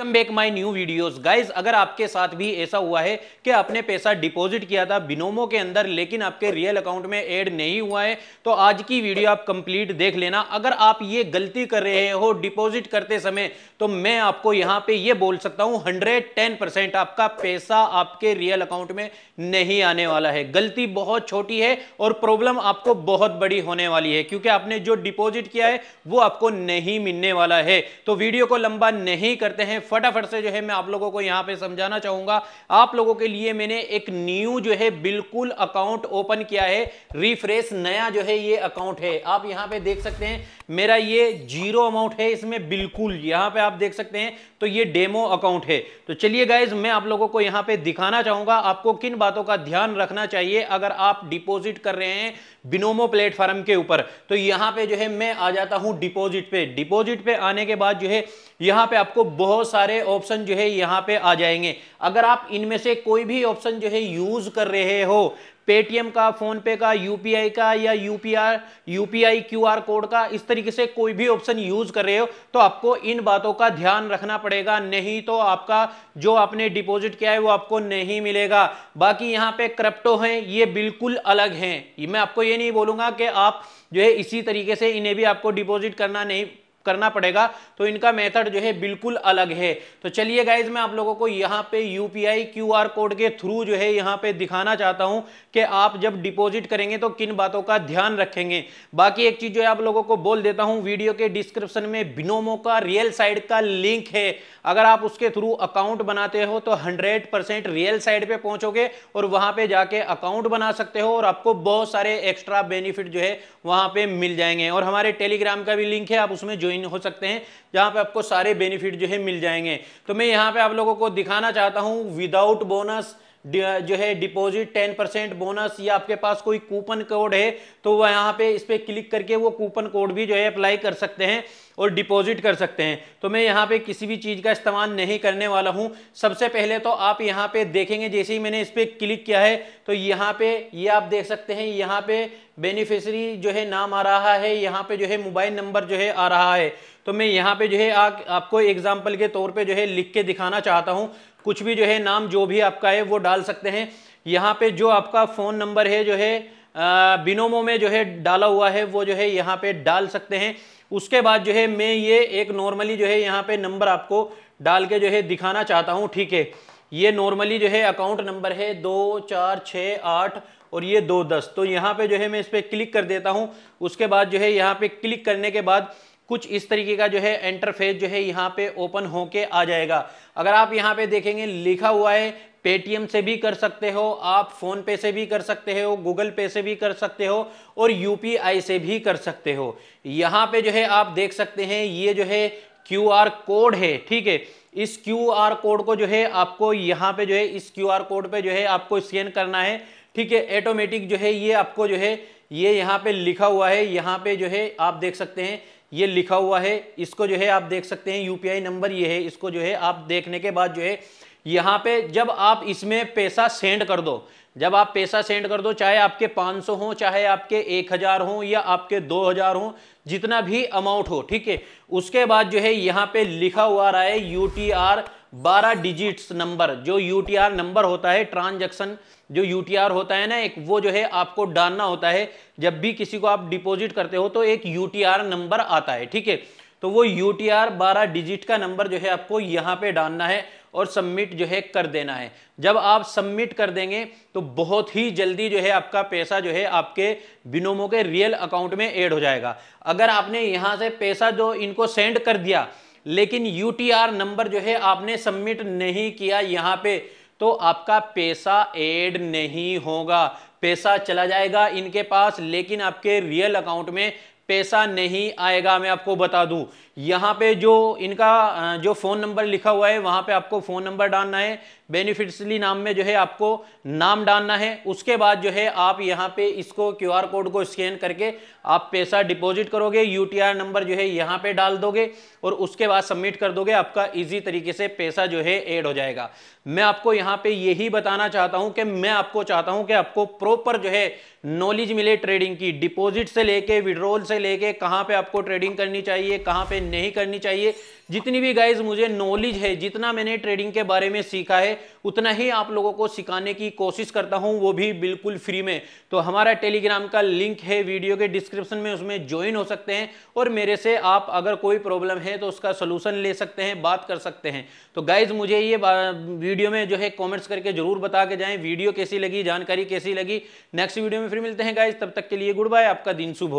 welcome back my new videos guys अगर आपके साथ भी ऐसा हुआ है कि आपने पैसा डिपॉजिट किया था बिनोमो के अंदर लेकिन आपके रियल अकाउंट में ऐड नहीं हुआ है तो आज की वीडियो आप कंप्लीट देख लेना अगर आप ये गलती कर रहे हो डिपॉजिट करते समय तो मैं आपको यहाँ पे ये बोल सकता हूँ हंड्रेड आपका पैसा आपके रियल अकाउंट में नहीं आने वाला है गलती बहुत छोटी है और प्रॉब्लम आपको बहुत बड़ी होने वाली है क्योंकि आपने जो डिपोजिट किया है वो आपको नहीं मिलने वाला है तो वीडियो को लंबा नहीं करते हैं फटाफट से जो है मैं आप लोगों को यहाँ पे समझाना चाहूंगा आप लोगों के लिए मैंने एक न्यू जो है बिल्कुल अकाउंट ओपन किया है रिफ्रेश नया जो है ये अकाउंट है आप यहाँ पे देख सकते हैं मेरा ये जीरो अमाउंट है इसमें बिल्कुल यहाँ पे आप देख सकते हैं तो ये डेमो अकाउंट है तो चलिए गाइज मैं आप लोगों को यहाँ पे दिखाना चाहूंगा आपको किन बातों का ध्यान रखना चाहिए अगर आप डिपॉजिट कर रहे हैं बिनोमो प्लेटफॉर्म के ऊपर तो यहाँ पे जो है मैं आ जाता हूँ डिपॉजिट पे डिपॉजिट पे आने के बाद जो है यहाँ पे आपको बहुत सारे ऑप्शन जो है यहाँ पे आ जाएंगे अगर आप इनमें से कोई भी ऑप्शन जो है यूज कर रहे हो पेटीएम का फोन पे का यूपीआई का या यूपीआर यूपीआई क्यूआर कोड का इस तरीके से कोई भी ऑप्शन यूज कर रहे हो तो आपको इन बातों का ध्यान रखना पड़ेगा नहीं तो आपका जो आपने डिपॉजिट किया है वो आपको नहीं मिलेगा बाकी यहाँ पे क्रप्टो हैं ये बिल्कुल अलग हैं मैं आपको ये नहीं बोलूंगा कि आप जो है इसी तरीके से इन्हें भी आपको डिपॉजिट करना नहीं करना पड़ेगा तो इनका मेथड जो है बिल्कुल अलग है तो चलिए गाइज मैं आप लोगों को यहाँ पे यूपीआई आर कोड के थ्रू जो है यहाँ पे दिखाना चाहता हूँ कि आप जब डिपॉजिट करेंगे तो किन बातों का ध्यान रखेंगे बाकी एक चीज जो है आप लोगों को बोल देता हूँ वीडियो के डिस्क्रिप्शन में बिनोमो का रियल साइड का लिंक है अगर आप उसके थ्रू अकाउंट बनाते हो तो हंड्रेड रियल साइड पे पहुंचोगे और वहां पे जाके अकाउंट बना सकते हो और आपको बहुत सारे एक्स्ट्रा बेनिफिट जो है वहां पर मिल जाएंगे और हमारे टेलीग्राम का भी लिंक है आप उसमें जो ज्वाइन हो सकते हैं जहाँ पे आपको सारे बेनिफिट जो है मिल जाएंगे तो मैं यहाँ पे आप लोगों को दिखाना चाहता हूँ विदाउट बोनस जो है डिपॉजिट टेन परसेंट बोनस या आपके पास कोई कूपन कोड है तो वह यहाँ पे इस पर क्लिक करके वो कूपन कोड भी जो है अप्लाई कर सकते हैं और डिपॉजिट कर सकते हैं तो मैं यहाँ पे किसी भी चीज़ का इस्तेमाल नहीं करने वाला हूँ सबसे पहले तो आप यहाँ पे देखेंगे जैसे ही मैंने इस पर क्लिक किया है तो यहाँ पे ये यह आप देख सकते हैं यहाँ पे बेनिफिशरी जो है नाम आ रहा है यहाँ पे जो है मोबाइल नंबर जो है आ रहा है तो मैं यहाँ पे जो है आ, आपको एग्जाम्पल के तौर पर जो है लिख के दिखाना चाहता हूँ कुछ भी जो है नाम जो भी आपका है वो डाल सकते हैं यहाँ पे जो आपका फ़ोन नंबर है जो है बिनोमो में जो है डाला हुआ है वो जो है यहाँ पे डाल सकते हैं उसके बाद जो है मैं ये एक नॉर्मली जो है यहाँ पे नंबर आपको डाल के जो है दिखाना चाहता हूँ ठीक है ये नॉर्मली जो है अकाउंट नंबर है दो चार छः आठ और ये दो दस तो यहाँ पे जो है मैं इस पर क्लिक कर देता हूँ उसके बाद जो है यहाँ पे क्लिक करने के बाद कुछ इस तरीके का जो है इंटरफेस जो है यहाँ पे ओपन होके आ जाएगा अगर आप यहाँ पे देखेंगे लिखा हुआ है पेटीएम से भी कर सकते हो आप फोन पे से भी कर सकते हो गूगल पे से भी कर सकते हो और यू से भी कर सकते हो यहाँ पे जो है आप देख सकते हैं ये जो है क्यू आर कोड है ठीक है इस क्यू आर कोड को जो है आपको यहाँ पे जो है इस क्यू आर कोड पे जो है आपको स्कैन करना है ठीक है ऑटोमेटिक जो है ये आपको जो है ये यहाँ पे लिखा हुआ है यहाँ पे जो है आप देख सकते हैं ये लिखा हुआ है इसको जो है आप देख सकते हैं यूपीआई नंबर ये है इसको जो है आप देखने के बाद जो है यहाँ पे जब आप इसमें पैसा सेंड कर दो जब आप पैसा सेंड कर दो चाहे आपके 500 हो चाहे आपके 1000 हो या आपके 2000 हो जितना भी अमाउंट हो ठीक है उसके बाद जो है यहाँ पे लिखा हुआ रहा है U T R 12 digits number जो यूटीआर नंबर होता है ट्रांजैक्शन जो यूटीआर होता है ना एक वो जो है आपको डालना होता है जब भी किसी को आप डिपॉजिट करते हो तो एक यूटीआर नंबर आता है ठीक है तो वो यू टी आर बारह डिजिट का नंबर जो है आपको यहाँ पे डालना है और सबमिट जो है कर देना है जब आप सबमिट कर देंगे तो बहुत ही जल्दी जो है आपका पैसा जो है आपके बिनोमो के रियल अकाउंट में एड हो जाएगा अगर आपने यहाँ से पैसा जो इनको सेंड कर दिया लेकिन यू नंबर जो है आपने सबमिट नहीं किया यहाँ पे तो आपका पैसा एड नहीं होगा पैसा चला जाएगा इनके पास लेकिन आपके रियल अकाउंट में पैसा नहीं आएगा मैं आपको बता दूं यहाँ पे जो इनका जो फ़ोन नंबर लिखा हुआ है वहाँ पे आपको फ़ोन नंबर डालना है बेनिफिशली नाम में जो है आपको नाम डालना है उसके बाद जो है आप यहाँ पे इसको क्यूआर कोड को स्कैन करके आप पैसा डिपॉजिट करोगे यूटीआर नंबर जो है यहाँ पे डाल दोगे और उसके बाद सबमिट कर दोगे आपका इजी तरीके से पैसा जो है ऐड हो जाएगा मैं आपको यहाँ पे यही बताना चाहता हूँ कि मैं आपको चाहता हूँ कि आपको प्रॉपर जो है नॉलेज मिले ट्रेडिंग की डिपॉजिट से लेके विड्रोल से लेके कहाँ पे आपको ट्रेडिंग करनी चाहिए कहाँ पे नहीं करनी चाहिए जितनी भी गाइज मुझे नॉलेज है जितना मैंने ट्रेडिंग के बारे में सीखा है उतना ही आप लोगों को सिखाने की कोशिश करता हूं वो भी बिल्कुल फ्री में तो हमारा टेलीग्राम का लिंक है वीडियो के डिस्क्रिप्शन में उसमें ज्वाइन हो सकते हैं और मेरे से आप अगर कोई प्रॉब्लम है तो उसका सोल्यूशन ले सकते हैं बात कर सकते हैं तो गाइज मुझे ये वीडियो में जो है कॉमेंट्स करके जरूर बता के जाएं वीडियो कैसी लगी जानकारी कैसी लगी नेक्स्ट वीडियो में फिर मिलते हैं गाइज तब तक के लिए गुड बाय आपका दिन शुभ हो